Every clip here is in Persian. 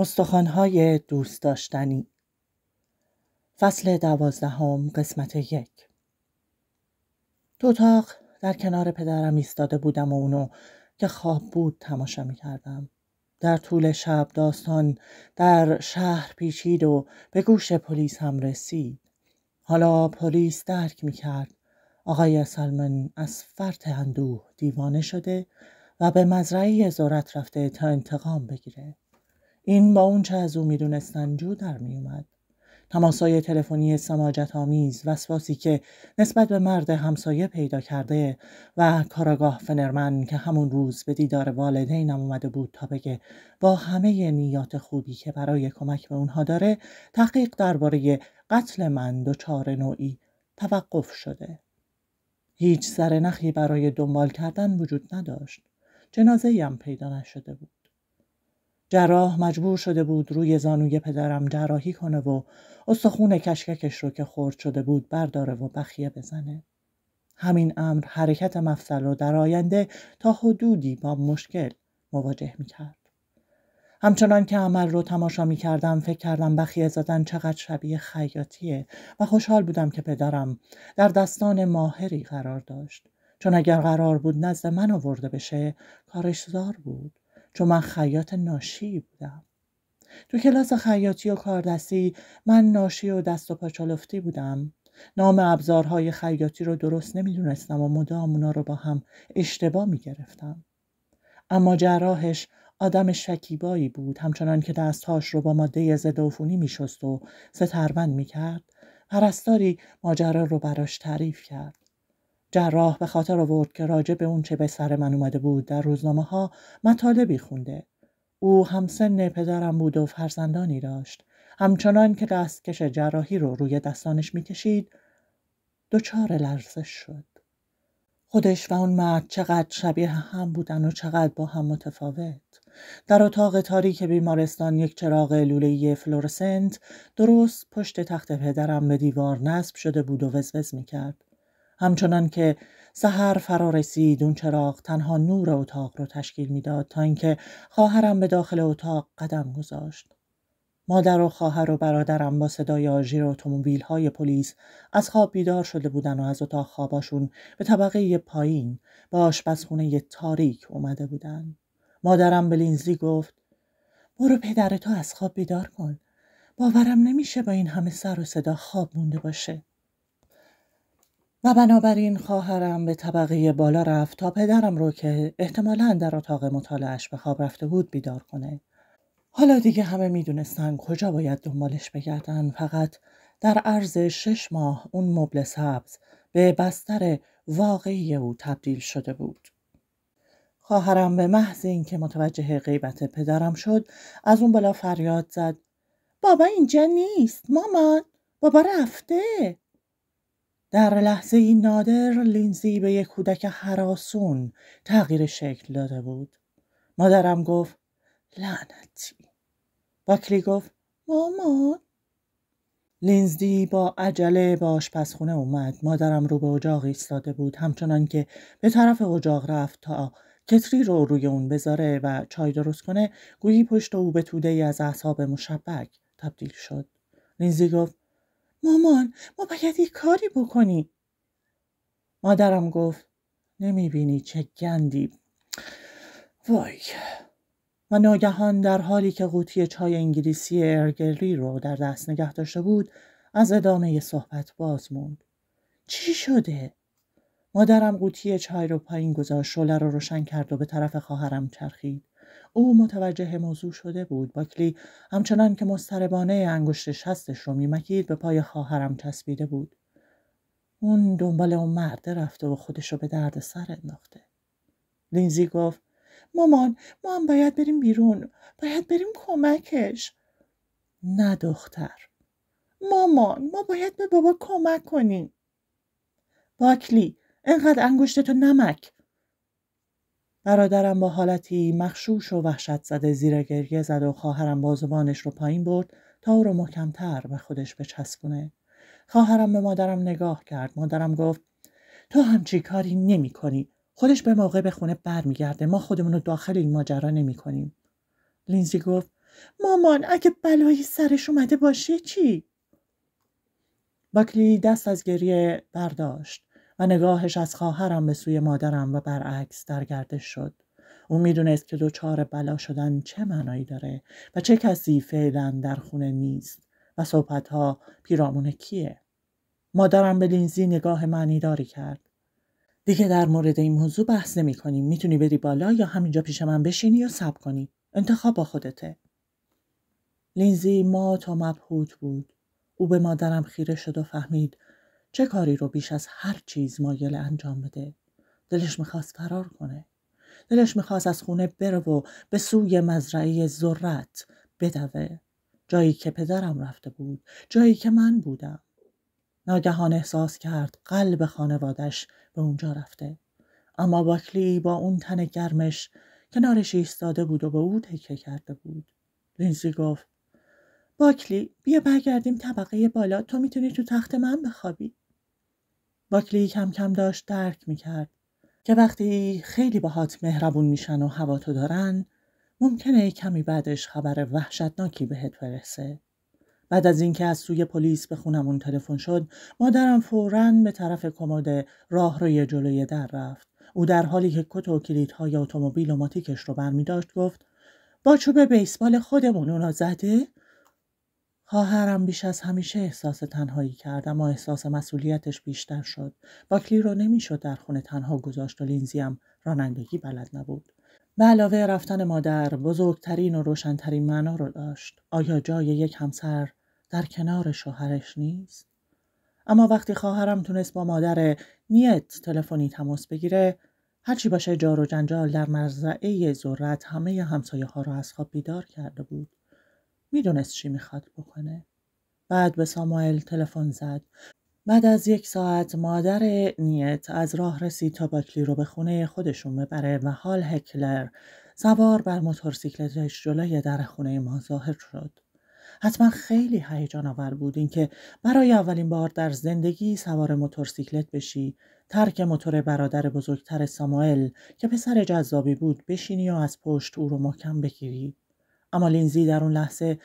استخوانهای دوست داشتنی فصل دوازدهم قسمت یک تو اتاق در کنار پدرم ایستاده بودم و اونو که خواب بود تماشا می کردم. در طول شب داستان در شهر پیچید و به گوش پلیس هم رسید. حالا پلیس درک می کرد. آقای سلمن از فرط اندوه دیوانه شده و به مزرعه زورت رفته تا انتقام بگیره. این با اون چه از او میدونستن جو در میومد تماسای تلفنی سماجت آمیز وسواسی که نسبت به مرد همسایه پیدا کرده و کاراگاه فنرمن که همون روز به دیدار والدینم اومده بود تا بگه با همه نیات خوبی که برای کمک به اونها داره تحقیق درباره قتل من دچار نوعی توقف شده هیچ سر نخی برای دنبال کردن وجود نداشت جنازه هم پیدا نشده بود جراح مجبور شده بود روی زانوی پدرم جراحی کنه و استخون کشککش رو که خورد شده بود برداره و بخیه بزنه. همین امر حرکت مفصل رو در آینده تا حدودی با مشکل مواجه می کرد. همچنان که عمل رو تماشا می کردم فکر کردم بخیه زدن چقدر شبیه خیاطیه و خوشحال بودم که پدرم در دستان ماهری قرار داشت چون اگر قرار بود نزد من آورده بشه کارش زار بود چون من خیاط ناشی بودم تو کلاس خیاطی و کاردستی من ناشی و دست و پاچالفتی بودم نام ابزارهای خیاطی رو درست نمیدونستم و مدام اونا رو با هم اشتباه میگرفتم اما جراحش آدم شکیبایی بود همچنان که دستهاش رو با ماده ضد عفونی میشست و سترون میکرد پرستاری ماجرا رو براش تعریف کرد جراح به خاطر آورد که راجع به اون چه به سر من اومده بود در روزنامه ها مطالبی خونده. او همسن پدرم بود و فرزندانی داشت. همچنان که دستکش جراحی رو روی دستانش میکشید دچار لرزش شد. خودش و اون مرد چقدر شبیه هم بودن و چقدر با هم متفاوت. در اتاق تاریک بیمارستان یک چراغ لوله‌ای فلورسنت درست پشت تخت پدرم به دیوار نصب شده بود و وزوز میکرد. همچنان که سحر فرا رسید اون چراغ تنها نور اتاق رو تشکیل میداد تا اینکه خواهرم به داخل اتاق قدم گذاشت مادر و خواهر و برادرم با صدای آژیر اتومبیل های پلیس از خواب بیدار شده بودن و از اتاق خوابشون به طبقه پایین به آشپزخونه تاریک اومده بودن. مادرم به لینزی گفت برو پدرتو از خواب بیدار کن. باورم نمیشه با این همه سر و صدا خواب مونده باشه. و بنابراین خواهرم به طبقه بالا رفت تا پدرم رو که احتمالا در اتاق مطالعهش به خواب رفته بود بیدار کنه. حالا دیگه همه دونستن کجا باید دنبالش بگردن فقط در عرض شش ماه اون مبل سبز به بستر واقعی او تبدیل شده بود. خواهرم به محض اینکه متوجه غیبت پدرم شد از اون بالا فریاد زد بابا اینجا نیست مامان بابا رفته در لحظه این نادر لینزی به یک کودک حراسون تغییر شکل داده بود. مادرم گفت لعنتی. باکلی گفت مامان. لینزی با عجله به آشپزخونه اومد. مادرم رو به اجاق ایستاده بود همچنان که به طرف اجاق رفت تا کتری رو روی اون بذاره و چای درست کنه گویی پشت او به توده ای از اعصاب مشبک تبدیل شد. لینزی گفت مامان ما باید یه کاری بکنیم مادرم گفت نمی بینی چه گندی وای و ناگهان در حالی که قوطی چای انگلیسی ارگری رو در دست نگه داشته بود از ادامه صحبت باز چی شده مادرم قوطی چای رو پایین گذاشت شله رو روشن کرد و به طرف خواهرم چرخید او متوجه موضوع شده بود باکلی همچنان که مستربانه انگشت شستش رو میمکید به پای خواهرم چسبیده بود اون دنبال اون مرده رفته و خودش رو به درد سر انداخته لینزی گفت مامان ما هم باید بریم بیرون باید بریم کمکش نه دختر مامان ما باید به بابا کمک کنیم باکلی انقدر انگشتتو نمک برادرم با حالتی مخشوش و وحشت زده زیر گریه زد و خواهرم بازوانش رو پایین برد تا او رو محکمتر به خودش بچسبونه خواهرم به مادرم نگاه کرد مادرم گفت تو همچی کاری نمی کنی. خودش به موقع به خونه برمیگرده ما خودمون رو داخل این ماجرا نمی لینزی گفت مامان اگه بلایی سرش اومده باشه چی؟ باکلی دست از گریه برداشت و نگاهش از خواهرم به سوی مادرم و برعکس در گردش شد او میدونست که دوچار بلا شدن چه معنایی داره و چه کسی فعلا در خونه نیست و صحبتها پیرامون کیه مادرم به لینزی نگاه معنیداری کرد دیگه در مورد این موضوع بحث نمی کنیم. میتونی بری بالا یا همینجا پیش من بشینی یا صبر کنی. انتخاب با خودته. لینزی مات و مبهوت بود. او به مادرم خیره شد و فهمید چه کاری رو بیش از هر چیز مایل انجام بده دلش میخواست فرار کنه دلش میخواست از خونه بره و به سوی مزرعه ذرت بدوه جایی که پدرم رفته بود جایی که من بودم ناگهان احساس کرد قلب خانوادش به اونجا رفته اما باکلی با اون تن گرمش کنارش ایستاده بود و به او تکه کرده بود لینزی گفت باکلی بیا برگردیم طبقه بالا تو میتونی تو تخت من بخوابی باکلی کم کم داشت درک میکرد که وقتی خیلی باهات مهربون میشن و هوا تو دارن ممکنه کمی بعدش خبر وحشتناکی بهت برسه بعد از اینکه از سوی پلیس به خونمون تلفن شد مادرم فورا به طرف کمد روی جلوی در رفت او در حالی که کت و کلیدهای اتومبیل و ماتیکش رو برمی داشت گفت با چوب بیسبال خودمون اونا زده خواهرم بیش از همیشه احساس تنهایی کرد اما احساس مسئولیتش بیشتر شد باکلی را نمیشد در خونه تنها گذاشت و هم رانندگی بلد نبود به علاوه رفتن مادر بزرگترین و روشنترین معنا رو داشت آیا جای یک همسر در کنار شوهرش نیست اما وقتی خواهرم تونست با مادر نیت تلفنی تماس بگیره هرچی باشه جار و جنجال در مرزعه ذرت همه همسایه ها را از خواب بیدار کرده بود میدونست چی میخواد بکنه بعد به ساموئل تلفن زد بعد از یک ساعت مادر نیت از راه رسید تا باکلی رو به خونه خودشون ببره و حال هکلر سوار بر موتورسیکلتش جلوی در خونه ما ظاهر شد حتما خیلی هیجان آور بود اینکه برای اولین بار در زندگی سوار موتورسیکلت بشی ترک موتور برادر بزرگتر ساموئل که پسر جذابی بود بشینی و از پشت او رو محکم بگیری اما لینزی در اون لحظه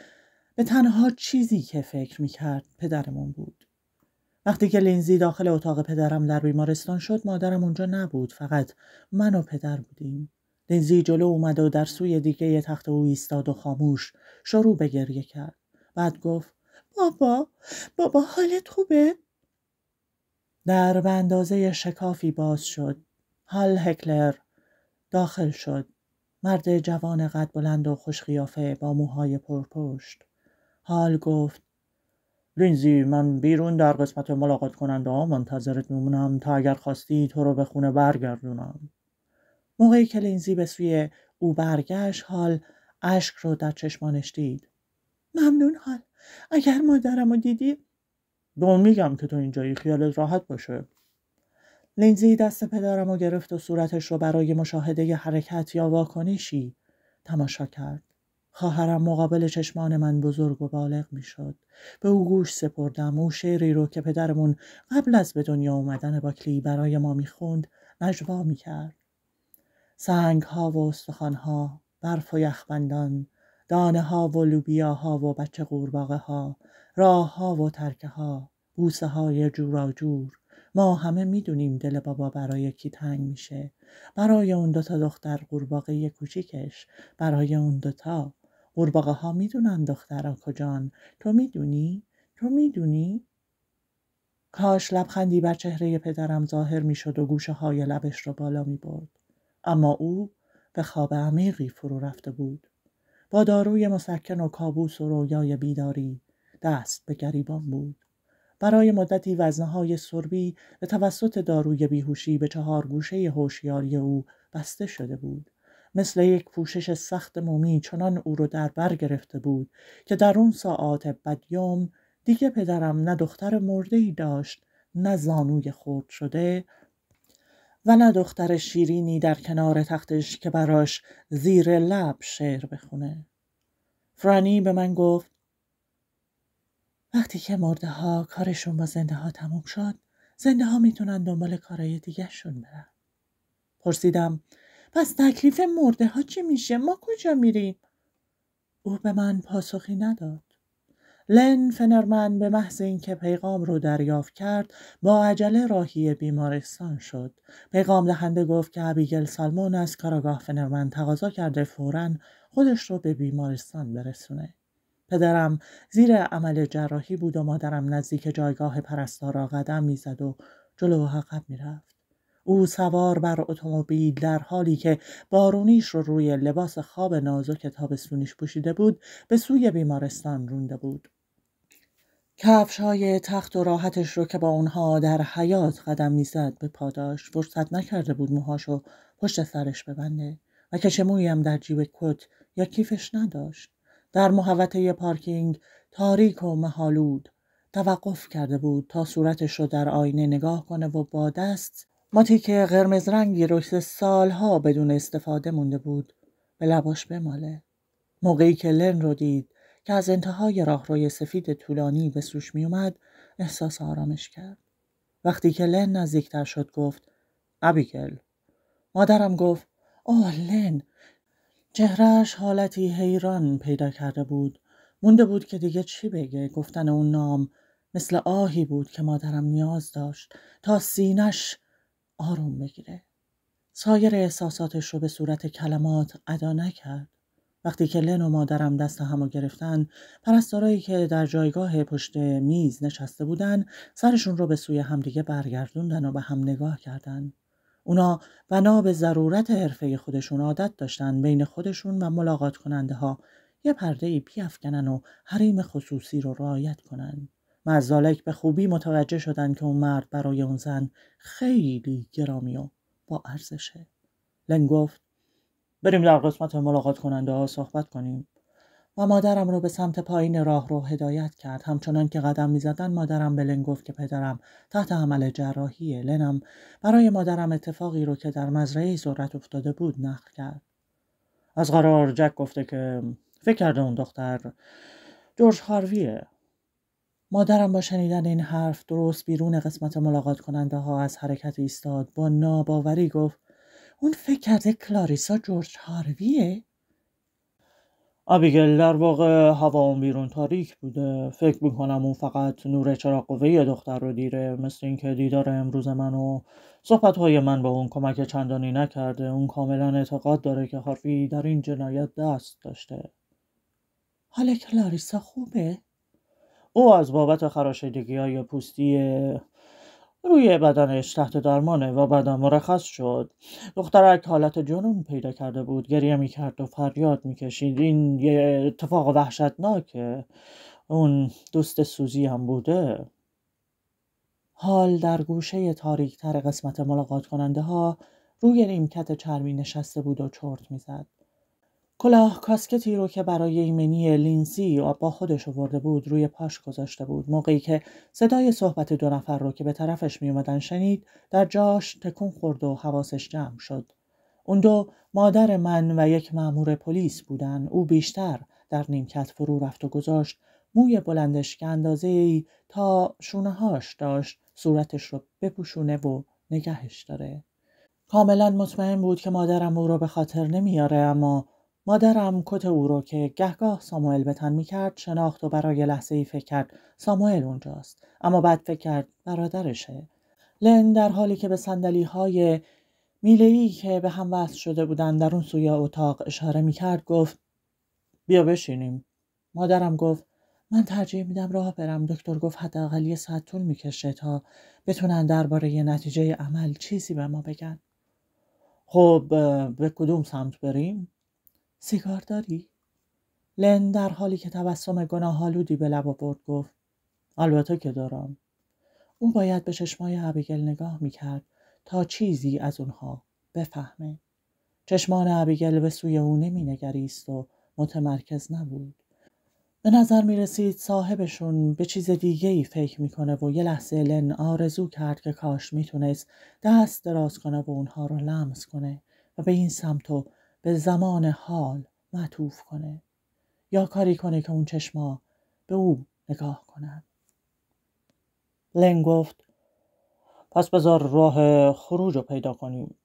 به تنها چیزی که فکر میکرد پدرمون بود وقتی که لینزی داخل اتاق پدرم در بیمارستان شد مادرم اونجا نبود فقط من و پدر بودیم لینزی جلو اومد و در سوی دیگه یه تخت او ایستاد و خاموش شروع به گریه کرد بعد گفت بابا بابا حالت خوبه در به شکافی باز شد حال هکلر داخل شد مرد جوان قد بلند و خوشقیافه با موهای پرپشت حال گفت لینزی من بیرون در قسمت ملاقات کننده ها منتظرت میمونم تا اگر خواستی تو رو به خونه برگردونم موقعی که لینزی به سوی او برگشت حال اشک رو در چشمانش دید ممنون حال اگر مادرم رو دیدی به اون میگم که تو اینجایی خیالت راحت باشه لینزی دست پدرم و گرفت و صورتش رو برای مشاهده حرکت یا واکنشی تماشا کرد. خواهرم مقابل چشمان من بزرگ و بالغ شد. به او گوش سپردم او شعری رو که پدرمون قبل از به دنیا اومدن کلی برای ما میخوند نجوا کرد. سنگ ها و استخوان ها، برف و یخبندان، دانه ها و لوبیا ها و بچه قورباغه ها، راه ها و ترکه ها، بوسه های جور، ما همه میدونیم دل بابا برای کی تنگ میشه برای اون دوتا دختر قورباغه کوچیکش برای اون دوتا قورباغه ها میدونن دخترها کجان تو میدونی تو میدونی کاش لبخندی بر چهره پدرم ظاهر میشد و گوشه های لبش رو بالا می برد. اما او به خواب عمیقی فرو رفته بود. با داروی مسکن و کابوس و رویای بیداری دست به گریبان بود. برای مدتی وزنهای سربی به توسط داروی بیهوشی به چهار گوشه هوشیاری او بسته شده بود. مثل یک پوشش سخت مومی چنان او رو در بر گرفته بود که در اون ساعات بدیوم دیگه پدرم نه دختر مرده ای داشت نه زانوی خرد شده و نه دختر شیرینی در کنار تختش که براش زیر لب شعر بخونه. فرانی به من گفت وقتی که مرده ها کارشون با زنده ها تموم شد زنده ها میتونن دنبال کارهای شون برن پرسیدم پس تکلیف مرده ها چی میشه ما کجا میریم او به من پاسخی نداد لن فنرمن به محض اینکه پیغام رو دریافت کرد با عجله راهی بیمارستان شد پیغام دهنده گفت که ابیگل سالمون از کاراگاه فنرمن تقاضا کرده فورا خودش رو به بیمارستان برسونه پدرم زیر عمل جراحی بود و مادرم نزدیک جایگاه پرستارا قدم میزد و جلو و عقب میرفت او سوار بر اتومبیل در حالی که بارونیش رو روی لباس خواب نازک تابستونیش پوشیده بود به سوی بیمارستان رونده بود کفش های تخت و راحتش رو که با اونها در حیات قدم میزد به پاداش فرصت نکرده بود موهاشو پشت سرش ببنده و کشمویی مویم در جیب کت یا کیفش نداشت در محوطه پارکینگ تاریک و مهالود توقف کرده بود تا صورتش رو در آینه نگاه کنه و با دست ماتیک قرمز رنگی روی سالها بدون استفاده مونده بود به لباش بماله موقعی که لن رو دید که از انتهای راهروی سفید طولانی به سوش می اومد احساس آرامش کرد وقتی که لن نزدیکتر شد گفت ابیگل مادرم گفت اوه لن چهرهش حالتی حیران پیدا کرده بود مونده بود که دیگه چی بگه گفتن اون نام مثل آهی بود که مادرم نیاز داشت تا سینش آروم بگیره سایر احساساتش رو به صورت کلمات ادا نکرد وقتی که لن و مادرم دست همو گرفتن پرستارایی که در جایگاه پشت میز نشسته بودن سرشون رو به سوی همدیگه برگردوندن و به هم نگاه کردند. اونا بنا به ضرورت حرفه خودشون عادت داشتن بین خودشون و ملاقات کننده ها یه پرده ای افکنن و حریم خصوصی رو رعایت کنن. مزالک به خوبی متوجه شدن که اون مرد برای اون زن خیلی گرامی و با ارزشه. لن گفت بریم در قسمت ملاقات کننده ها صحبت کنیم. و مادرم را به سمت پایین راه رو هدایت کرد همچنان که قدم زدن مادرم به لن گفت که پدرم تحت عمل جراحی لنم برای مادرم اتفاقی رو که در مزرعه ذرت افتاده بود نخ کرد از قرار جک گفته که فکر کرده اون دختر جورج هارویه مادرم با شنیدن این حرف درست بیرون قسمت ملاقات کننده ها از حرکت ایستاد با ناباوری گفت اون فکر کرده کلاریسا جورج هارویه آبیگل در واقع هوا اون بیرون تاریک بوده فکر میکنم اون فقط نور چراغ قوه دختر رو دیره مثل اینکه دیدار امروز من و صحبت های من با اون کمک چندانی نکرده اون کاملا اعتقاد داره که حرفی در این جنایت دست داشته حالا لاریسا خوبه؟ او از بابت خراشیدگی های پوستی روی بدنش تحت درمانه و بعدا مرخص شد دخترک حالت جنون پیدا کرده بود گریه میکرد و فریاد میکشید این یه اتفاق وحشتناکه اون دوست سوزی هم بوده حال در گوشه تاریکتر قسمت ملاقات کننده ها روی نیمکت چرمی نشسته بود و چرت میزد کلاه کاسکتی رو که برای ایمنی لینزی با خودش آورده بود روی پاش گذاشته بود موقعی که صدای صحبت دو نفر رو که به طرفش می اومدن شنید در جاش تکون خورد و حواسش جمع شد اون دو مادر من و یک مامور پلیس بودن او بیشتر در نیمکت فرو رفت و گذاشت موی بلندش که اندازه ای تا هاش داشت صورتش رو بپوشونه و نگهش داره کاملا مطمئن بود که مادرم او رو به خاطر نمیاره اما مادرم کت او رو که گهگاه ساموئل به تن میکرد شناخت و برای لحظه ای فکر کرد ساموئل اونجاست اما بعد فکر کرد برادرشه لن در حالی که به صندلی های میله که به هم وصل شده بودند در اون سوی اتاق اشاره میکرد گفت بیا بشینیم مادرم گفت من ترجیح میدم راه برم دکتر گفت حداقل یه ساعت طول میکشه تا بتونن درباره نتیجه عمل چیزی به ما بگن خب به کدوم سمت بریم سیگار داری؟ لن در حالی که تبسم گناهالودی به لب آورد گفت البته که دارم او باید به چشمای ابیگل نگاه میکرد تا چیزی از اونها بفهمه چشمان ابیگل به سوی او نمینگریست و متمرکز نبود به نظر می رسید صاحبشون به چیز دیگه ای فکر میکنه و یه لحظه لن آرزو کرد که کاش میتونست دست دراز کنه و اونها رو لمس کنه و به این سمت و به زمان حال معطوف کنه یا کاری کنه که اون چشما به او نگاه کنن لن گفت پس بذار راه خروج رو پیدا کنیم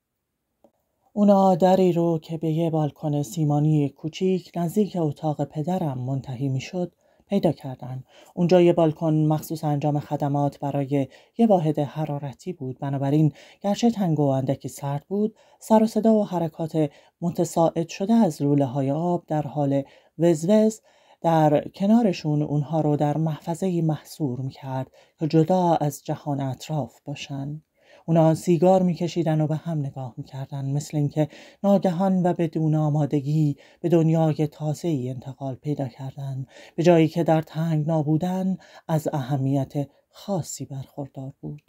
اونا دری رو که به یه بالکن سیمانی کوچیک نزدیک اتاق پدرم منتهی میشد پیدا کردن اونجا یه بالکن مخصوص انجام خدمات برای یه واحد حرارتی بود بنابراین گرچه تنگ و اندکی سرد بود سر و صدا و حرکات متساعد شده از روله های آب در حال وزوز در کنارشون اونها رو در محفظه محصور میکرد که جدا از جهان اطراف باشند اونا سیگار میکشیدن و به هم نگاه میکردن مثل اینکه ناگهان و بدون آمادگی به دنیای تازه ای انتقال پیدا کردند به جایی که در تنگ نابودن از اهمیت خاصی برخوردار بود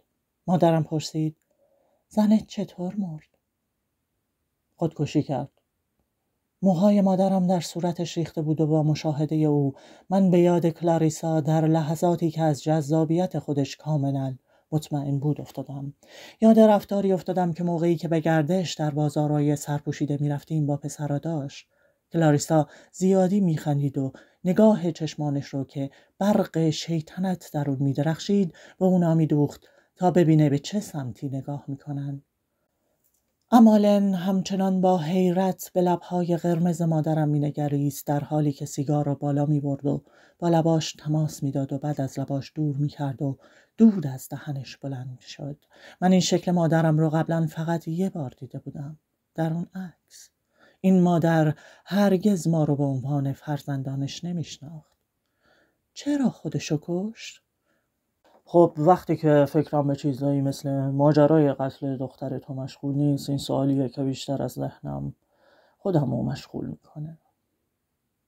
مادرم پرسید زنت چطور مرد خودکشی کرد موهای مادرم در صورتش ریخته بود و با مشاهده او من به یاد کلاریسا در لحظاتی که از جذابیت خودش کاملا مطمئن بود افتادم یاد رفتاری افتادم که موقعی که به گردش در بازارهای سرپوشیده میرفتیم با پسرا داشت کلاریسا زیادی میخندید و نگاه چشمانش رو که برق شیطنت در اون میدرخشید به اونا میدوخت تا ببینه به چه سمتی نگاه میکنند. امالن همچنان با حیرت به لبهای قرمز مادرم مینگریست در حالی که سیگار را بالا می برد و با لباش تماس داد و بعد از لباش دور می کرد و دود از دهنش بلند می شد. من این شکل مادرم رو قبلا فقط یه بار دیده بودم. در اون عکس. این مادر هرگز ما رو به عنوان فرزندانش نمی شناخت. چرا خودشو کشت؟ خب وقتی که فکرم به چیزایی مثل ماجرای قتل دختر تو مشغول نیست این سوالیه که بیشتر از ذهنم خودم رو مشغول میکنه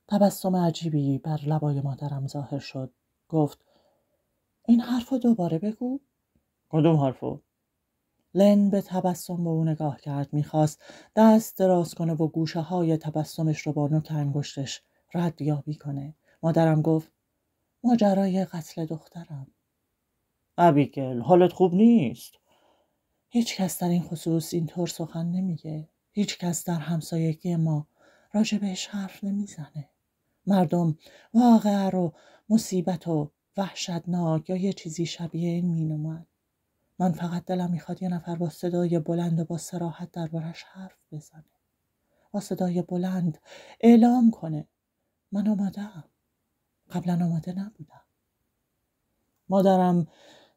تبسم عجیبی بر لبای مادرم ظاهر شد گفت این حرف دوباره بگو کدوم حرفو لن به تبسم به او نگاه کرد میخواست دست دراز کنه و گوشه های تبسمش رو با نوک انگشتش رد یابی کنه مادرم گفت ماجرای قتل دخترم ابیگل حالت خوب نیست هیچ کس در این خصوص این طور سخن نمیگه هیچ کس در همسایگی ما راجع بهش حرف نمیزنه مردم واقعه رو مصیبت و وحشتناک یا یه چیزی شبیه این مینومد من فقط دلم میخواد یه نفر با صدای بلند و با سراحت دربارش حرف بزنه با صدای بلند اعلام کنه من آمادم قبلا آماده نبودم مادرم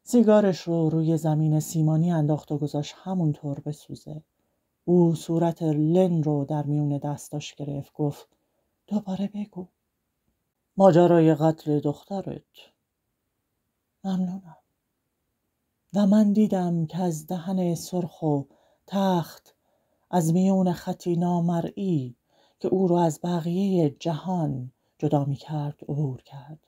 سیگارش رو روی زمین سیمانی انداخت و گذاشت همونطور بسوزه. او صورت لن رو در میون دستاش گرفت گفت دوباره بگو. ماجرای قتل دخترت. ممنونم. و من دیدم که از دهن سرخ و تخت از میون خطی نامرئی که او رو از بقیه جهان جدا می کرد عبور کرد.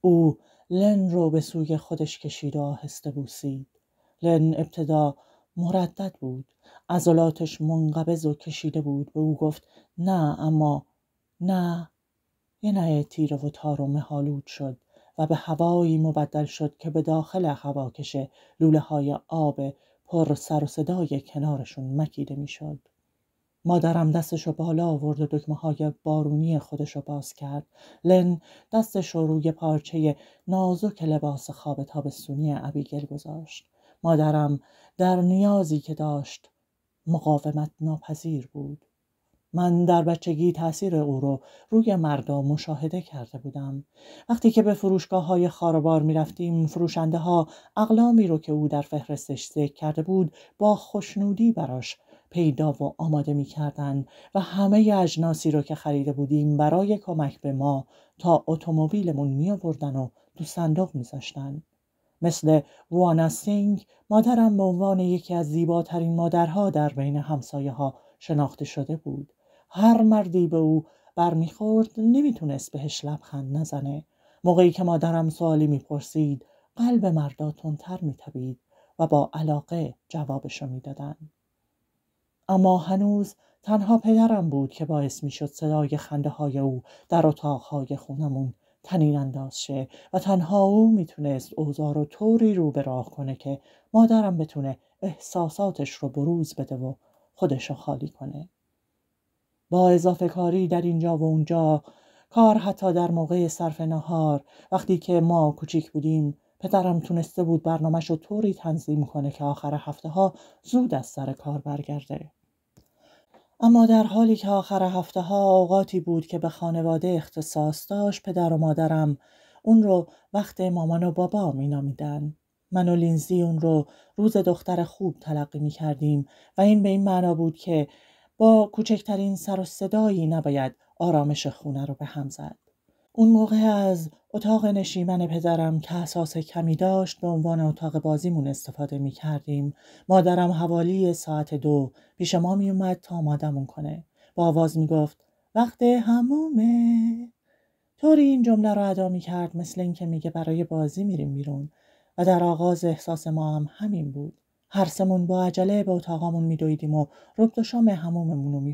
او لن رو به سوی خودش کشید و آهسته بوسید لن ابتدا مردد بود عضلاتش منقبض و کشیده بود به او گفت نه اما نه یه نه تیره و تار و مهالود شد و به هوایی مبدل شد که به داخل هواکش لوله های آب پر سر و صدای کنارشون مکیده میشد. مادرم دستشو بالا آورد و دکمه های بارونی خودشو باز کرد. لن دستش رو روی پارچه نازک لباس خواب تابستونی ابیگل گذاشت. مادرم در نیازی که داشت مقاومت ناپذیر بود. من در بچگی تاثیر او رو روی مردم مشاهده کرده بودم وقتی که به فروشگاه های خاربار می رفتیم فروشنده ها اقلامی رو که او در فهرستش ذکر کرده بود با خوشنودی براش پیدا و آماده می کردن و همه اجناسی رو که خریده بودیم برای کمک به ما تا اتومبیلمون می آوردن و تو صندوق می زشتن. مثل وانا سینگ مادرم به عنوان یکی از زیباترین مادرها در بین همسایه ها شناخته شده بود. هر مردی به او برمیخورد نمیتونست بهش لبخند نزنه. موقعی که مادرم سوالی میپرسید قلب مردا تندتر میتوید و با علاقه جوابشو میدادند. اما هنوز تنها پدرم بود که باعث می شد صدای خنده های او در اتاقهای خونمون تنین انداز شه و تنها او میتونست اوضاع رو طوری رو به راه کنه که مادرم بتونه احساساتش رو بروز بده و خودش رو خالی کنه با اضافه کاری در اینجا و اونجا کار حتی در موقع صرف نهار وقتی که ما کوچیک بودیم پدرم تونسته بود برنامهش رو طوری تنظیم کنه که آخر هفته ها زود از سر کار برگرده. اما در حالی که آخر هفته ها اوقاتی بود که به خانواده اختصاص داشت پدر و مادرم اون رو وقت مامان و بابا می نامیدن. من و لینزی اون رو روز دختر خوب تلقی می کردیم و این به این معنا بود که با کوچکترین سر و صدایی نباید آرامش خونه رو به هم زد. اون موقع از اتاق نشیمن پدرم که اساس کمی داشت به عنوان اتاق بازیمون استفاده می کردیم. مادرم حوالی ساعت دو پیش ما می اومد تا مادمون کنه. با آواز می گفت وقت همومه. طوری این جمله رو ادا می کرد مثل اینکه میگه برای بازی میریم بیرون و در آغاز احساس ما هم همین بود. هر سمون با عجله به اتاقامون میدویدیم و ربط و شام می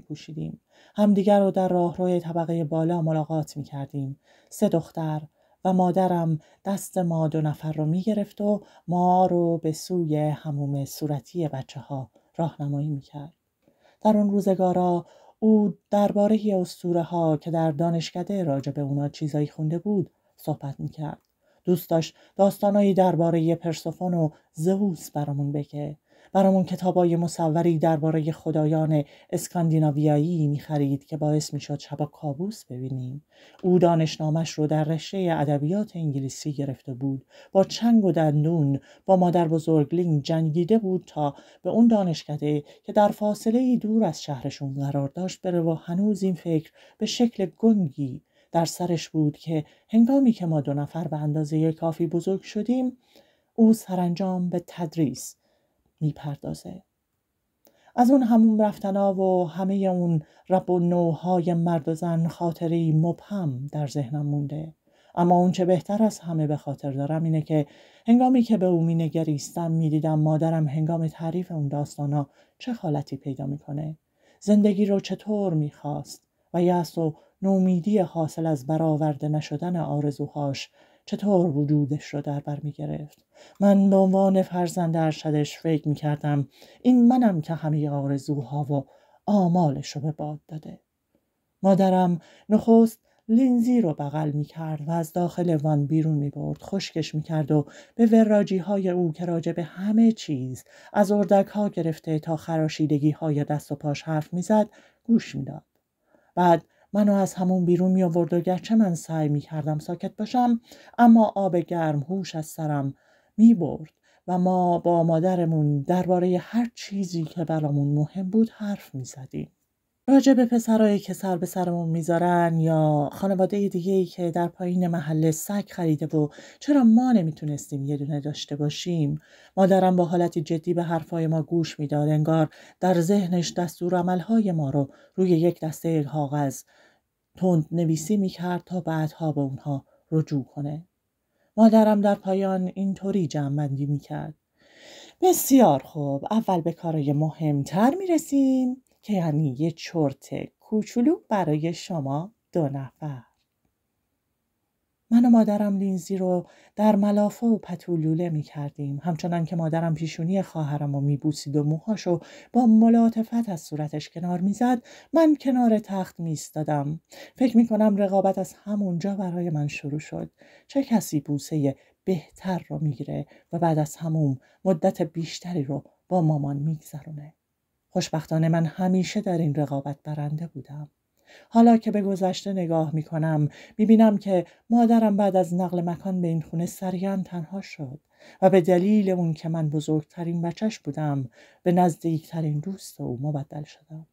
رو هم همدیگر رو در راهروی طبقه بالا ملاقات میکردیم سه دختر و مادرم دست ما دو نفر رو میگرفت و ما رو به سوی هموم صورتی بچه ها راهنمایی میکرد. در اون روزگارا او درباره اسطوره ها که در دانشکده راجع به اونا چیزایی خونده بود صحبت میکرد. دوست داشت داستانایی درباره پرسفون و زئوس برامون بگه برامون کتابای مصوری درباره خدایان اسکاندیناویایی میخرید که باعث میشد شبا کابوس ببینیم او دانشنامش رو در رشته ادبیات انگلیسی گرفته بود با چنگ و دندون با مادر لینگ جنگیده بود تا به اون دانشکده که در فاصله دور از شهرشون قرار داشت بره و هنوز این فکر به شکل گنگی در سرش بود که هنگامی که ما دو نفر به اندازه کافی بزرگ شدیم او سرانجام به تدریس میپردازه از اون همون رفتنا و همه اون رب و نوهای مرد و زن خاطری مبهم در ذهنم مونده اما اون چه بهتر از همه به خاطر دارم اینه که هنگامی که به او مینگریستم میدیدم مادرم هنگام تعریف اون داستانا چه حالتی پیدا میکنه زندگی رو چطور میخواست و یأس و نومیدی حاصل از برآورده نشدن آرزوهاش چطور وجودش را در بر گرفت؟ من به عنوان فرزند ارشدش فکر کردم این منم که همه آرزوها و آمالش رو به باد داده مادرم نخست لینزی رو بغل کرد و از داخل وان بیرون برد خشکش میکرد و به وراجی های او که راجع به همه چیز از اردک ها گرفته تا خراشیدگی های دست و پاش حرف میزد گوش میداد بعد منو از همون بیرون می آورد و گرچه من سعی می کردم ساکت باشم اما آب گرم هوش از سرم می برد و ما با مادرمون درباره هر چیزی که برامون مهم بود حرف می زدیم. راجع به پسرایی که سر به سرمون میذارن یا خانواده دیگه ای که در پایین محله سگ خریده و چرا ما نمیتونستیم یه دونه داشته باشیم مادرم با حالتی جدی به حرفای ما گوش میداد انگار در ذهنش دستور عملهای ما رو روی یک دسته کاغذ تند نویسی میکرد تا بعدها به اونها رجوع کنه مادرم در پایان اینطوری بندی میکرد بسیار خوب اول به کارای مهمتر میرسیم که یعنی یه چرت کوچولو برای شما دو نفر من و مادرم لینزی رو در ملافه و پتولوله می کردیم همچنان که مادرم پیشونی خواهرم رو می بوسید و موهاش رو با ملاطفت از صورتش کنار زد من کنار تخت می استادم. فکر می کنم رقابت از همونجا برای من شروع شد چه کسی بوسه بهتر رو میگیره و بعد از همون مدت بیشتری رو با مامان میگذرونه خوشبختانه من همیشه در این رقابت برنده بودم. حالا که به گذشته نگاه می کنم می بینم که مادرم بعد از نقل مکان به این خونه سریعا تنها شد و به دلیل اون که من بزرگترین بچش بودم به نزدیکترین دوست او مبدل شدم.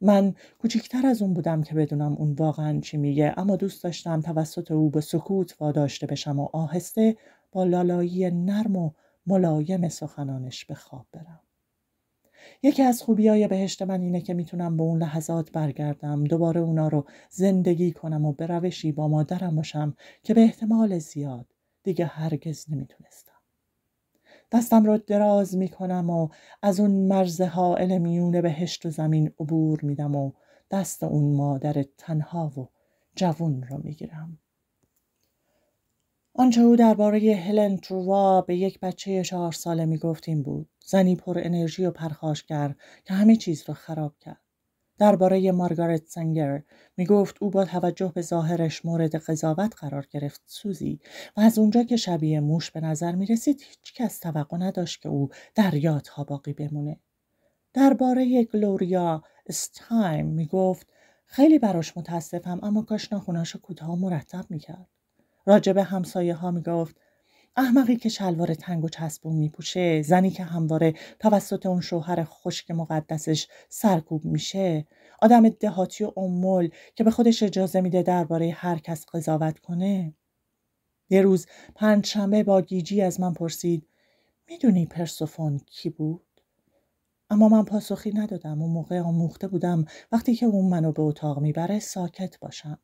من کوچیکتر از اون بودم که بدونم اون واقعا چی میگه اما دوست داشتم توسط او به سکوت واداشته بشم و آهسته با لالایی نرم و ملایم سخنانش به خواب برم. یکی از خوبی های بهشت من اینه که میتونم به اون لحظات برگردم دوباره اونا رو زندگی کنم و به روشی با مادرم باشم که به احتمال زیاد دیگه هرگز نمیتونستم دستم رو دراز میکنم و از اون مرز حائل میون بهشت و زمین عبور میدم و دست اون مادر تنها و جوون رو میگیرم آنچه او درباره هلن تروا به یک بچه چهار ساله می این بود زنی پر انرژی و پرخاشگر که همه چیز را خراب کرد درباره مارگارت سنگر میگفت او با توجه به ظاهرش مورد قضاوت قرار گرفت سوزی و از اونجا که شبیه موش به نظر می رسید هیچ کس توقع نداشت که او در یادها باقی بمونه. درباره گلوریا استایم میگفت خیلی براش متاسفم اما کاش ناخوناشو کوتاه مرتب کرد راجب همسایه ها میگفت احمقی که شلوار تنگ و چسبون میپوشه زنی که همواره توسط اون شوهر خشک مقدسش سرکوب میشه آدم دهاتی و امول که به خودش اجازه میده درباره هر کس قضاوت کنه یه روز پنجشنبه با گیجی از من پرسید میدونی پرسوفون کی بود اما من پاسخی ندادم و موقع آموخته بودم وقتی که اون منو به اتاق میبره ساکت باشم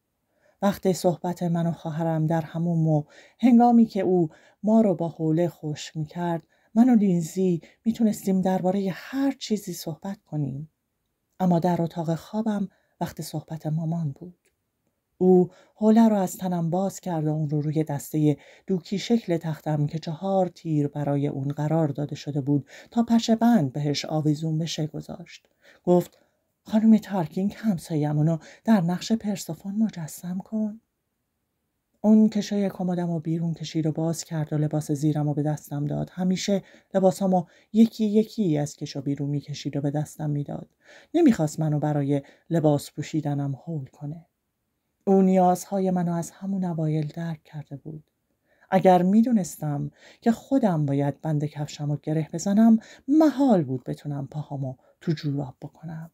وقت صحبت من و خواهرم در همون و هنگامی که او ما رو با حوله خوش میکرد من و لینزی میتونستیم درباره هر چیزی صحبت کنیم اما در اتاق خوابم وقت صحبت مامان بود او حوله رو از تنم باز کرد و اون رو روی دسته دوکی شکل تختم که چهار تیر برای اون قرار داده شده بود تا پشه بند بهش آویزون بشه گذاشت گفت خانم تارکینگ رو در نقش پرسفون مجسم کن اون کشوی کمدم و بیرون کشید و باز کرد و لباس زیرم و به دستم داد همیشه لباسامو یکی یکی از کشو بیرون میکشید و به دستم میداد نمیخواست منو برای لباس پوشیدنم حول کنه او نیازهای منو از همون اوایل درک کرده بود اگر میدونستم که خودم باید بند کفشم و گره بزنم محال بود بتونم پاهامو تو جوراب بکنم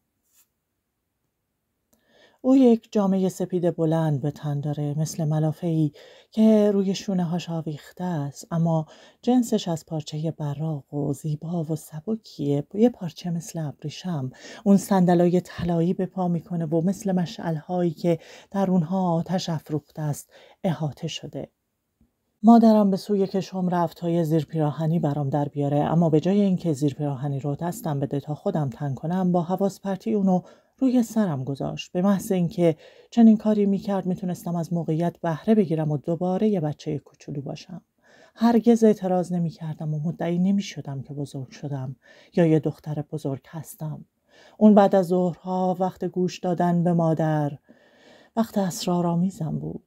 او یک جامعه سپید بلند به تن داره مثل ای که روی شونه هاش آویخته است اما جنسش از پارچه براق و زیبا و سبکیه یه پارچه مثل ابریشم اون صندلای طلایی به پا میکنه و مثل هایی که در اونها آتش افروخته است احاطه شده مادرم به سوی کشم رفت تا یه زیر پیراهنی برام در بیاره اما به جای اینکه زیر پیراهنی رو دستم بده تا خودم تن کنم با حواس اونو روی سرم گذاشت به محض اینکه چنین کاری میکرد میتونستم از موقعیت بهره بگیرم و دوباره یه بچه کوچولو باشم هرگز اعتراض نمیکردم و مدعی نمیشدم که بزرگ شدم یا یه دختر بزرگ هستم اون بعد از ظهرها وقت گوش دادن به مادر وقت اسرارآمیزم بود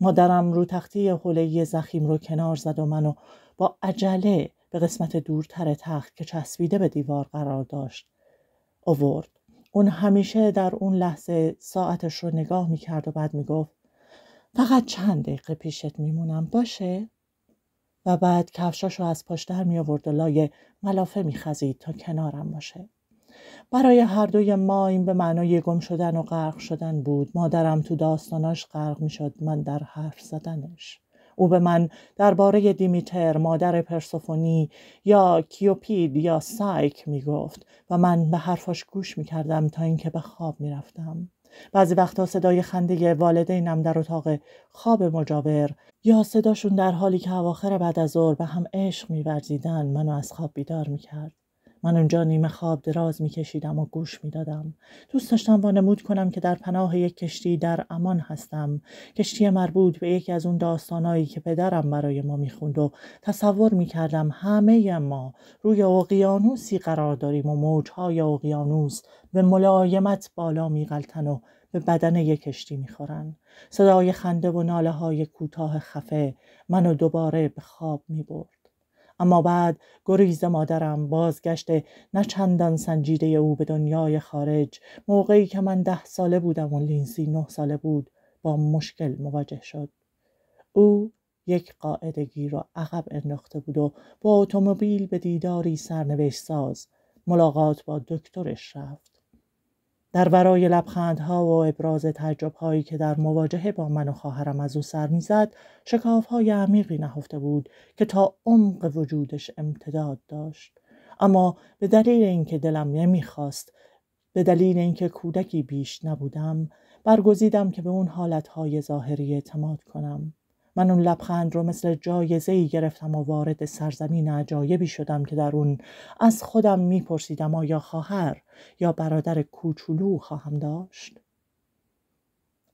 مادرم رو تختی حوله زخیم رو کنار زد و منو با عجله به قسمت دورتر تخت که چسبیده به دیوار قرار داشت اوورد اون همیشه در اون لحظه ساعتش رو نگاه میکرد و بعد میگفت فقط چند دقیقه پیشت میمونم باشه؟ و بعد کفشاش رو از پاش در می آورد و لای ملافه می تا کنارم باشه. برای هر دوی ما این به معنای گم شدن و غرق شدن بود. مادرم تو داستاناش غرق می من در حرف زدنش. او به من درباره دیمیتر مادر پرسفونی یا کیوپید یا سایک می گفت و من به حرفاش گوش میکردم تا اینکه به خواب می رفتم. بعضی وقتا صدای خنده والدینم در اتاق خواب مجاور یا صداشون در حالی که اواخر بعد از ظهر به هم عشق ورزیدن منو از خواب بیدار میکرد من اونجا نیمه خواب دراز میکشیدم و گوش میدادم دوست داشتم وانمود کنم که در پناه یک کشتی در امان هستم کشتی مربوط به یکی از اون داستانهایی که پدرم برای ما میخوند و تصور میکردم همه ما روی اقیانوسی قرار داریم و موجهای اقیانوس به ملایمت بالا میغلتن و به بدن یک کشتی میخورن صدای خنده و ناله های کوتاه خفه منو دوباره به خواب میبرد اما بعد گریز مادرم بازگشت نه چندان سنجیده او به دنیای خارج موقعی که من ده ساله بودم و لینسی نه ساله بود با مشکل مواجه شد او یک قاعدگی را عقب انداخته بود و با اتومبیل به دیداری سرنوشت ساز ملاقات با دکترش رفت در ورای لبخندها و ابراز تعجبهایی که در مواجهه با من و خواهرم از او سر میزد شکافهای عمیقی نهفته بود که تا عمق وجودش امتداد داشت اما به دلیل اینکه دلم نمیخواست به دلیل اینکه کودکی بیش نبودم برگزیدم که به اون حالتهای ظاهری اعتماد کنم من اون لبخند رو مثل جایزه ای گرفتم و وارد سرزمین عجایبی شدم که در اون از خودم میپرسیدم آیا خواهر یا برادر کوچولو خواهم داشت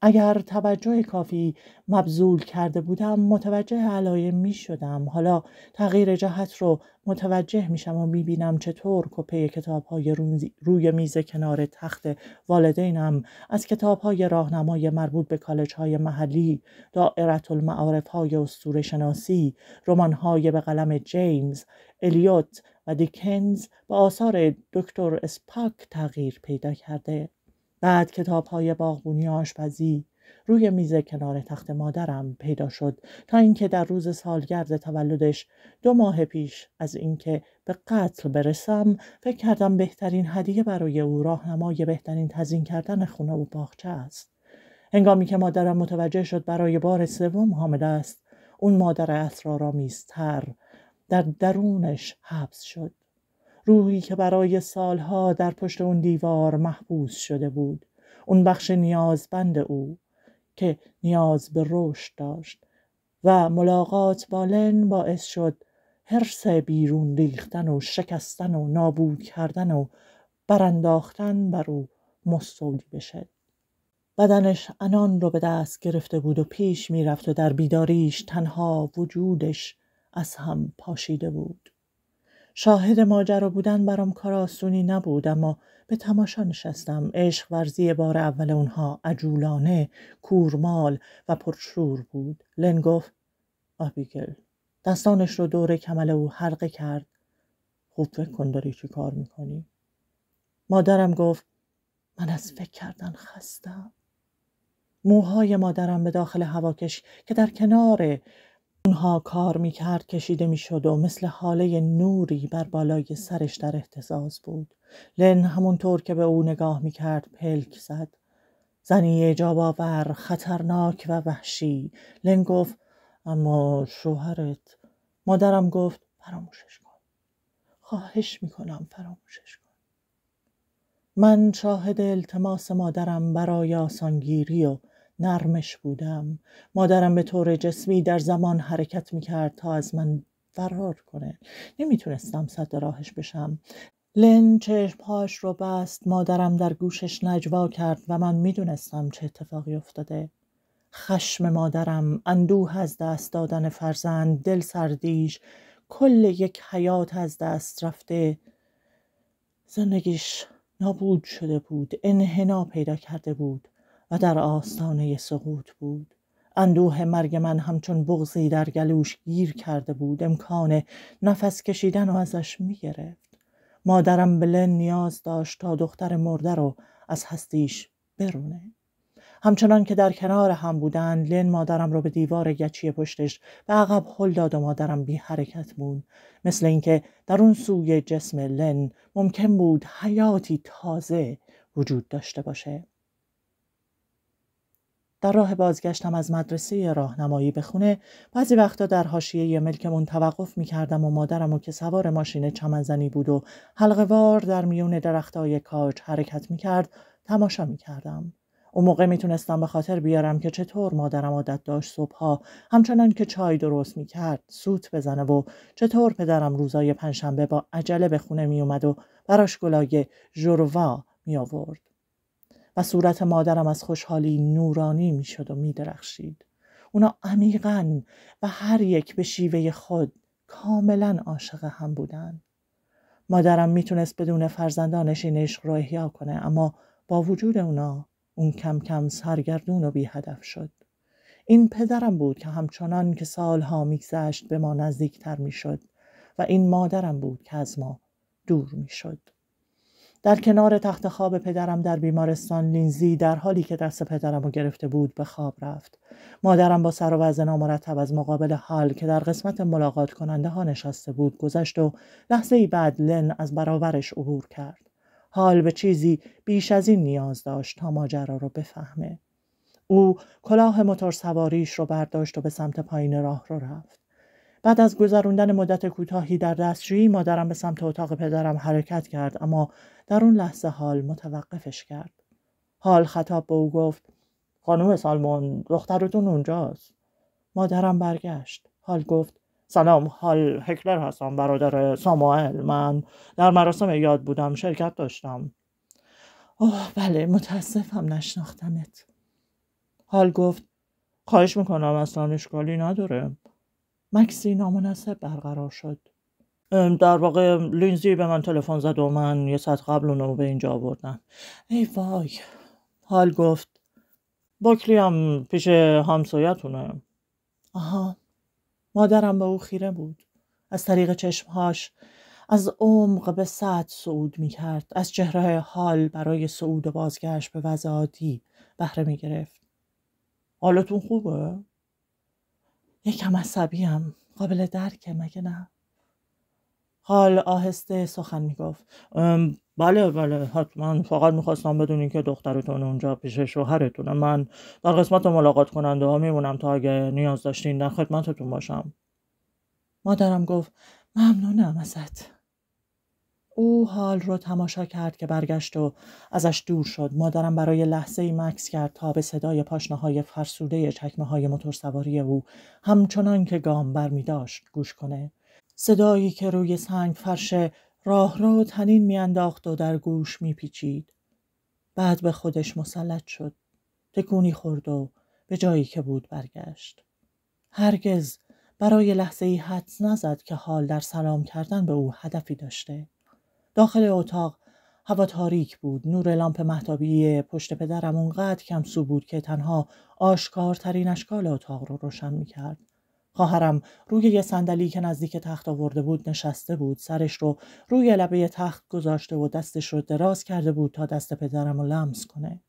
اگر توجه کافی مبذول کرده بودم متوجه علایه می شدم. حالا تغییر جهت رو متوجه می شم و می بینم چطور کپه کتاب های روی میز کنار تخت والدینم از کتاب های راهنمای مربوط به کالج های محلی، دائرت المعارف های استور شناسی، رمان های به قلم جیمز، الیوت و دیکنز به آثار دکتر اسپاک تغییر پیدا کرده. بعد کتاب های باغبونی آشپزی روی میز کنار تخت مادرم پیدا شد تا اینکه در روز سالگرد تولدش دو ماه پیش از اینکه به قتل برسم فکر کردم بهترین هدیه برای او راهنمای بهترین تزین کردن خونه و باغچه است هنگامی که مادرم متوجه شد برای بار سوم حامل است اون مادر اسرارآمیزتر در درونش حبس شد روحی که برای سالها در پشت اون دیوار محبوس شده بود اون بخش نیازبند او که نیاز به رشد داشت و ملاقات با لن باعث شد حرس بیرون ریختن و شکستن و نابود کردن و برانداختن بر او مستولی بشه بدنش انان رو به دست گرفته بود و پیش میرفت و در بیداریش تنها وجودش از هم پاشیده بود شاهد ماجرا بودن برام کار آسونی نبود اما به تماشا نشستم عشق ورزی بار اول اونها عجولانه کورمال و پرشور بود لن گفت آبیگل دستانش رو دور کمل او حلقه کرد خوب فکر کن داری چی کار میکنی مادرم گفت من از فکر کردن خستم موهای مادرم به داخل هواکش که در کنار اونها کار میکرد کشیده میشد و مثل حاله نوری بر بالای سرش در احتزاز بود لن همونطور که به او نگاه میکرد پلک زد زنی جاباور خطرناک و وحشی لن گفت اما شوهرت مادرم گفت فراموشش کن خواهش میکنم فراموشش کن من شاهد التماس مادرم برای آسانگیری و نرمش بودم مادرم به طور جسمی در زمان حرکت میکرد تا از من فرار کنه نمیتونستم صد راهش بشم لن پاش رو بست مادرم در گوشش نجوا کرد و من میدونستم چه اتفاقی افتاده خشم مادرم اندوه از دست دادن فرزند دل سردیش کل یک حیات از دست رفته زندگیش نابود شده بود انحنا پیدا کرده بود و در آستانه سقوط بود اندوه مرگ من همچون بغزی در گلوش گیر کرده بود امکان نفس کشیدن و ازش میگرفت مادرم بلن نیاز داشت تا دختر مرده رو از هستیش برونه همچنان که در کنار هم بودند لن مادرم رو به دیوار گچی پشتش به عقب هل داد و مادرم بی حرکت بود مثل اینکه در اون سوی جسم لن ممکن بود حیاتی تازه وجود داشته باشه در راه بازگشتم از مدرسه راهنمایی به خونه بعضی وقتا در حاشیه ملکمون توقف می کردم و مادرم و که سوار ماشین چمنزنی بود و حلقه وار در میون درختای کاج حرکت می کرد تماشا می کردم. اون موقع میتونستم به خاطر بیارم که چطور مادرم عادت داشت صبحها همچنان که چای درست میکرد سوت بزنه و چطور پدرم روزای پنجشنبه با عجله به خونه میومد و براش گلای ژوروا می آورد. و صورت مادرم از خوشحالی نورانی می شد و میدرخشید. درخشید. اونا عمیقا و هر یک به شیوه خود کاملا عاشق هم بودن. مادرم میتونست بدون فرزندانش این عشق را احیا کنه اما با وجود اونا اون کم کم سرگردون و بی هدف شد. این پدرم بود که همچنان که سالها میگذشت به ما نزدیکتر میشد و این مادرم بود که از ما دور میشد. در کنار تخت خواب پدرم در بیمارستان لینزی در حالی که دست پدرم رو گرفته بود به خواب رفت مادرم با سر و نامرتب از مقابل حال که در قسمت ملاقات کننده ها نشسته بود گذشت و لحظه ای بعد لن از برابرش عبور کرد حال به چیزی بیش از این نیاز داشت تا ماجرا رو بفهمه او کلاه سواریش رو برداشت و به سمت پایین راه رو رفت بعد از گذروندن مدت کوتاهی در دستشویی مادرم به سمت اتاق پدرم حرکت کرد اما در اون لحظه حال متوقفش کرد حال خطاب به او گفت خانم سالمون دخترتون اونجاست مادرم برگشت حال گفت سلام حال هکلر هستم برادر ساموئل من در مراسم یاد بودم شرکت داشتم اوه بله متاسفم نشناختمت حال گفت خواهش میکنم اصلا اشکالی نداره مکسی نامناسب برقرار شد در واقع لینزی به من تلفن زد و من یه ساعت قبل اونو به اینجا آوردم ای وای حال گفت باکلی هم پیش همسایتونه آها مادرم به او خیره بود از طریق چشمهاش از عمق به سعد صعود می کرد از چهره حال برای صعود و بازگشت به وضع بهره می گرفت حالتون خوبه؟ یکم عصبی هم قابل درکه مگه نه حال آهسته سخن میگفت بله بله حتما فقط میخواستم بدونین که دخترتون اونجا پیش شوهرتونه من در قسمت ملاقات کننده ها میمونم تا اگه نیاز داشتین در خدمتتون باشم مادرم گفت ممنونم ازت او حال رو تماشا کرد که برگشت و ازش دور شد مادرم برای لحظه ای مکس کرد تا به صدای پاشنه فرسوده چکمه های موتورسواری او همچنان که گام بر می داشت گوش کنه صدایی که روی سنگ فرش راه رو تنین میانداخت و در گوش پیچید بعد به خودش مسلط شد تکونی خورد و به جایی که بود برگشت هرگز برای لحظه ای حدس نزد که حال در سلام کردن به او هدفی داشته داخل اتاق هوا تاریک بود نور لامپ محتابی پشت پدرم اونقدر کم سو بود که تنها آشکارترین اشکال اتاق رو روشن میکرد خواهرم روی یه صندلی که نزدیک تخت آورده بود نشسته بود سرش رو روی لبه تخت گذاشته و دستش رو دراز کرده بود تا دست پدرم رو لمس کنه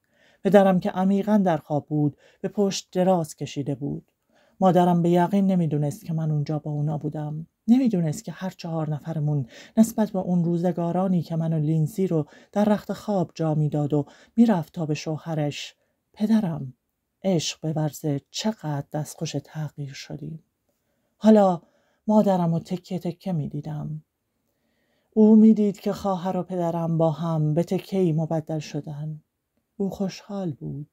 پدرم که عمیقا در خواب بود به پشت دراز کشیده بود مادرم به یقین نمیدونست که من اونجا با اونا بودم نمیدونست که هر چهار نفرمون نسبت به اون روزگارانی که من و لینزی رو در رخت خواب جا میداد و میرفت تا به شوهرش پدرم عشق به ورزه چقدر دستخوش تغییر شدیم حالا مادرم و تکه تکه میدیدم او میدید که خواهر و پدرم با هم به تکهی مبدل شدن او خوشحال بود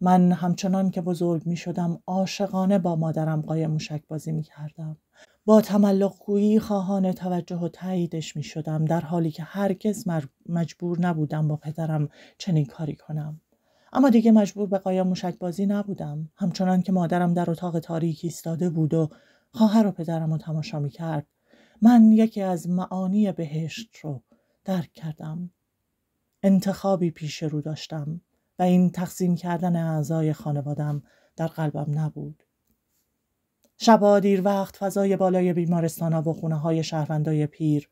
من همچنان که بزرگ می شدم عاشقانه با مادرم قایم موشک بازی می کردم با تملق خواهان توجه و تاییدش می شدم در حالی که هرگز مجبور نبودم با پدرم چنین کاری کنم. اما دیگه مجبور به قایم مشک بازی نبودم همچنان که مادرم در اتاق تاریک ایستاده بود و خواهر و پدرم رو تماشا می کرد. من یکی از معانی بهشت رو درک کردم. انتخابی پیش رو داشتم و این تقسیم کردن اعضای خانوادم در قلبم نبود. شبا دیر وقت فضای بالای بیمارستان ها و خونه های شهروندای پیر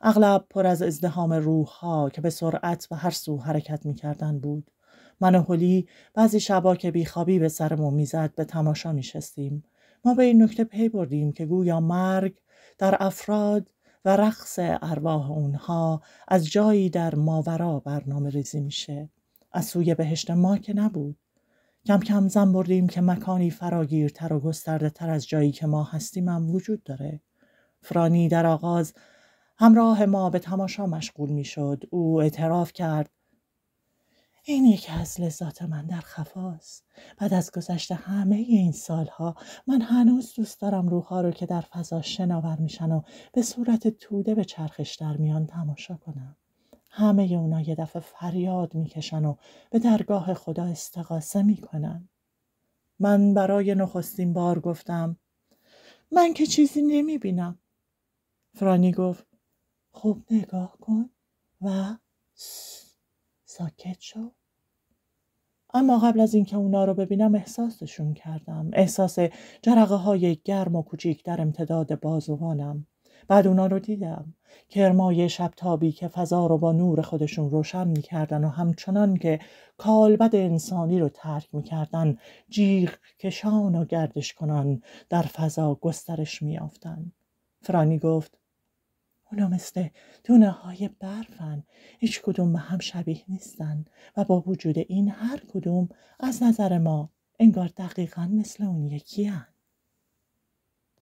اغلب پر از ازدهام روح ها که به سرعت و هر سو حرکت می کردن بود. من و هلی بعضی شبا که بیخوابی به سرمون میزد به تماشا می شستیم. ما به این نکته پی بردیم که گویا مرگ در افراد و رقص ارواح اونها از جایی در ماورا برنامه ریزی میشه. از سوی بهشت ما که نبود. کم کم زن بردیم که مکانی فراگیرتر و گسترده تر از جایی که ما هستیم هم وجود داره. فرانی در آغاز همراه ما به تماشا مشغول می شد. او اعتراف کرد این یکی از لذات من در خفاست بعد از گذشت همه این سالها من هنوز دوست دارم روحها رو که در فضا شناور میشن و به صورت توده به چرخش در میان تماشا کنم همه اونا یه دفعه فریاد میکشن و به درگاه خدا استقاسه میکنن من برای نخستین بار گفتم من که چیزی نمیبینم فرانی گفت خوب نگاه کن و ساکت شو اما قبل از اینکه اونا رو ببینم احساسشون کردم احساس جرقه های گرم و کوچیک در امتداد بازوانم بعد اونا رو دیدم کرمای شب تابی که فضا رو با نور خودشون روشن میکردن و همچنان که کالبد انسانی رو ترک میکردن جیغ کشان و گردش در فضا گسترش میافتن فرانی گفت اونا مثل دونه های برفن هیچ کدوم هم شبیه نیستن و با وجود این هر کدوم از نظر ما انگار دقیقا مثل اون یکی هن.